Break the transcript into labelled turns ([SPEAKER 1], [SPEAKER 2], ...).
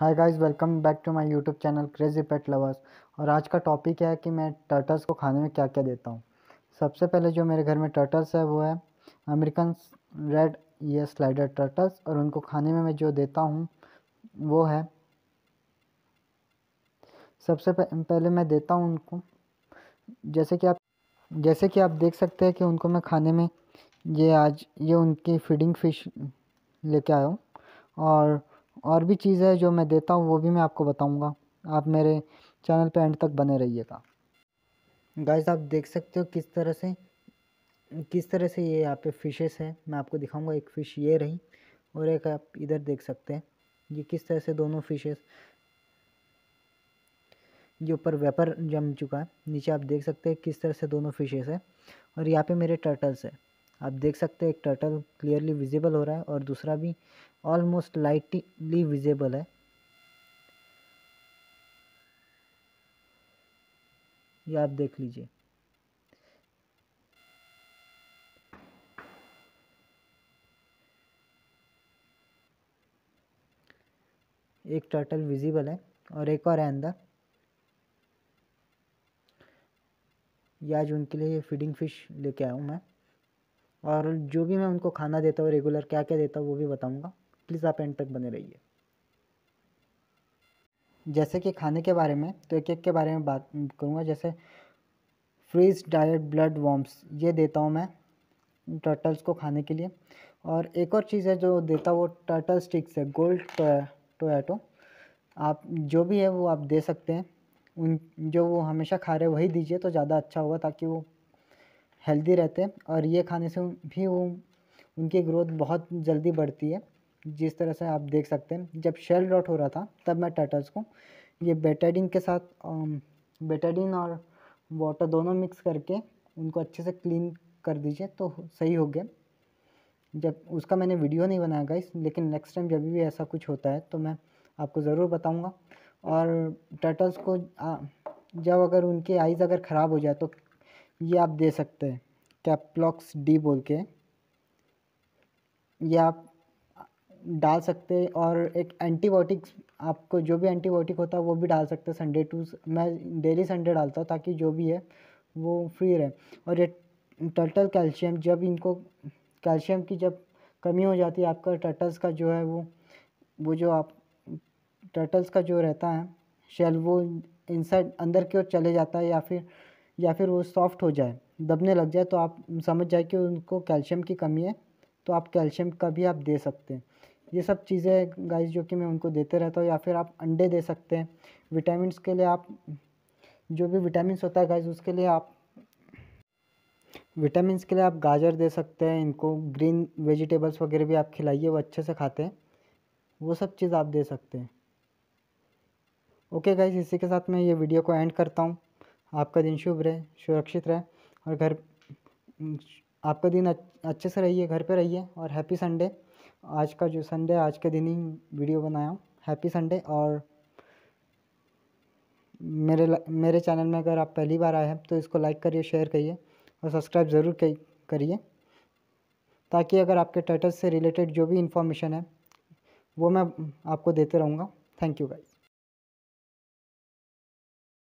[SPEAKER 1] hi guys welcome back to my YouTube channel crazy pet lovers और आज का topic है कि मैं टर्टल्स को खाने में क्या क्या देता हूँ सबसे पहले जो मेरे घर में टर्टल्स है वो है अमेरिकन रेड ये स्लाइडर टर्टल्स और उनको खाने में मैं जो देता हूँ वो है सबसे पहले मैं देता हूँ उनको जैसे कि आप जैसे कि आप देख सकते हैं कि उनको मैं खाने में ये आज ये उनकी फीडिंग फिश लेके आया हूँ और और भी चीज़ है जो मैं देता हूँ वो भी मैं आपको बताऊँगा आप मेरे चैनल पर एंड तक बने रहिएगा गाइस आप देख सकते हो किस तरह से किस तरह से ये यहाँ पे फिशेस हैं मैं आपको दिखाऊंगा एक फ़िश ये रही और एक आप इधर देख सकते हैं ये किस तरह से दोनों फिशेस ये ऊपर वेपर जम चुका है नीचे आप देख सकते हैं किस तरह से दोनों फिशेस हैं और यहाँ पे मेरे टर्टल्स है आप देख सकते हैं एक टर्टल क्लियरली विजिबल हो रहा है और दूसरा भी ऑलमोस्ट लाइटली विजेबल है ये आप देख लीजिए एक टर्टल विजिबल है और एक और है अंदर या आज उनके लिए फीडिंग फिश लेके आया हूँ मैं और जो भी मैं उनको खाना देता हूँ रेगुलर क्या क्या देता हूँ वो भी बताऊँगा प्लीज़ आप एंड तक बने रहिए जैसे कि खाने के बारे में तो एक एक के बारे में बात करूँगा जैसे फ्रीज डाइट ब्लड वॉम्स ये देता हूँ मैं टर्टल्स को खाने के लिए और एक और चीज़ है जो देता वो टर्टल स्टिक्स है गोल्ड टोयाटो आप जो भी है वो आप दे सकते हैं उन जो वो हमेशा खा रहे वही दीजिए तो ज़्यादा अच्छा होगा ताकि वो हेल्दी रहते हैं और ये खाने से भी वो उनकी ग्रोथ बहुत जल्दी बढ़ती है जिस तरह से आप देख सकते हैं जब शेल डॉट हो रहा था तब मैं टर्टल्स को ये बेटाडिन के साथ बेटाडिन और वाटर दोनों मिक्स करके उनको अच्छे से क्लीन कर दीजिए तो सही हो गया जब उसका मैंने वीडियो नहीं बनाया गाइस लेकिन नेक्स्ट टाइम जब भी ऐसा कुछ होता है तो मैं आपको ज़रूर बताऊँगा और टर्टल्स को आ, जब अगर उनके आइज़ अगर ख़राब हो जाए तो ये आप दे सकते हैं कैप्लॉक्स डी बोल के ये आप डाल सकते हैं और एक एंटीबायोटिक्स आपको जो भी एंटीबायोटिक होता है वो भी डाल सकते हैं संडे टू मैं डेली संडे डालता हूँ ताकि जो भी है वो फ्री रहे और ये टर्टल कैल्शियम जब इनको कैल्शियम की जब कमी हो जाती है आपका टर्टल्स का जो है वो वो जो आप टर्टल्स का जो रहता है शेल वो इनसाइड अंदर की ओर चले जाता है या फिर या फिर वो सॉफ्ट हो जाए दबने लग जाए तो आप समझ जाए कि उनको कैल्शियम की कमी है तो आप कैल्शियम का भी आप दे सकते हैं ये सब चीज़ें गाइस जो कि मैं उनको देते रहता हूँ या फिर आप अंडे दे सकते हैं विटामिन के लिए आप जो भी विटामिन होता है गाइस उसके लिए आप विटामिन के लिए आप गाजर दे सकते हैं इनको ग्रीन वेजिटेबल्स वगैरह भी आप खिलाइए वो अच्छे से खाते हैं वो सब चीज़ आप दे सकते हैं ओके गाइज इसी के साथ मैं ये वीडियो को एंड करता हूँ आपका दिन शुभ रहे सुरक्षित रहे और घर आपका दिन अच्छे से रहिए घर पे रहिए और हैप्पी संडे आज का जो संडे आज के दिन ही वीडियो बनाया हूँ हैप्पी संडे और मेरे मेरे चैनल में अगर आप पहली बार आए हैं तो इसको लाइक करिए शेयर करिए और सब्सक्राइब ज़रूर करिए ताकि अगर आपके टाइटल से रिलेटेड जो भी इन्फॉर्मेशन है वो मैं आपको देते रहूँगा थैंक यू भाई